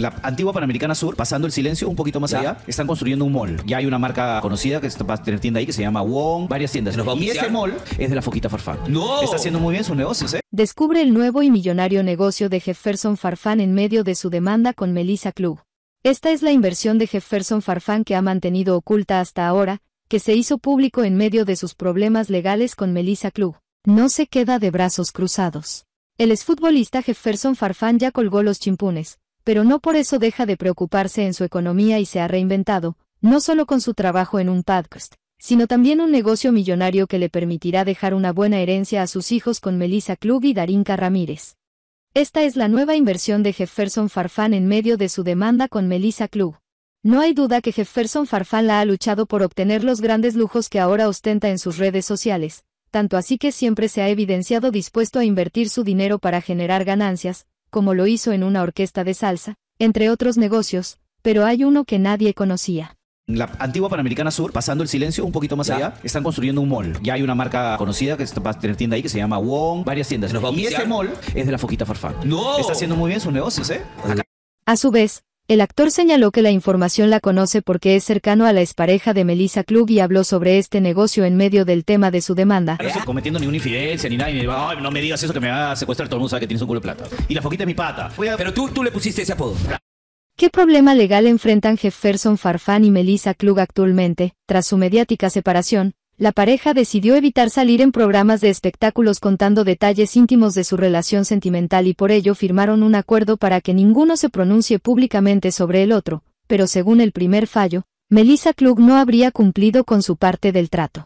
la antigua Panamericana Sur, pasando el silencio un poquito más allá, están construyendo un mall. Ya hay una marca conocida que va a tener tienda ahí que se llama Wong, varias tiendas. Y ese mall es de la Foquita Farfán. ¡No! Está haciendo muy bien sus negocios, ¿eh? Descubre el nuevo y millonario negocio de Jefferson Farfán en medio de su demanda con Melissa Club. Esta es la inversión de Jefferson Farfán que ha mantenido oculta hasta ahora, que se hizo público en medio de sus problemas legales con Melissa Club. No se queda de brazos cruzados. El exfutbolista Jefferson Farfán ya colgó los chimpunes, pero no por eso deja de preocuparse en su economía y se ha reinventado, no solo con su trabajo en un podcast, sino también un negocio millonario que le permitirá dejar una buena herencia a sus hijos con Melissa Klug y Darinka Ramírez. Esta es la nueva inversión de Jefferson Farfán en medio de su demanda con Melissa Klug. No hay duda que Jefferson Farfán la ha luchado por obtener los grandes lujos que ahora ostenta en sus redes sociales, tanto así que siempre se ha evidenciado dispuesto a invertir su dinero para generar ganancias, como lo hizo en una orquesta de salsa, entre otros negocios, pero hay uno que nadie conocía. La antigua Panamericana Sur, pasando el silencio un poquito más allá, están construyendo un mall. Ya hay una marca conocida que va a tener tienda ahí que se llama Wong, varias tiendas. y ese mall es de la Foquita Farfán. No. Está haciendo muy bien sus negocios, ¿eh? A su vez, el actor señaló que la información la conoce porque es cercano a la expareja de Melissa Klug y habló sobre este negocio en medio del tema de su demanda. No estoy cometiendo ninguna infidencia ni nada. Y me Ay, no me digas eso que me va a secuestrar todo el mundo sabe que tienes un culo de plata. Y la foquita es mi pata. Pero tú, tú le pusiste ese apodo. ¿Qué problema legal enfrentan Jefferson Farfán y Melissa Klug actualmente, tras su mediática separación? la pareja decidió evitar salir en programas de espectáculos contando detalles íntimos de su relación sentimental y por ello firmaron un acuerdo para que ninguno se pronuncie públicamente sobre el otro, pero según el primer fallo, Melissa Klug no habría cumplido con su parte del trato.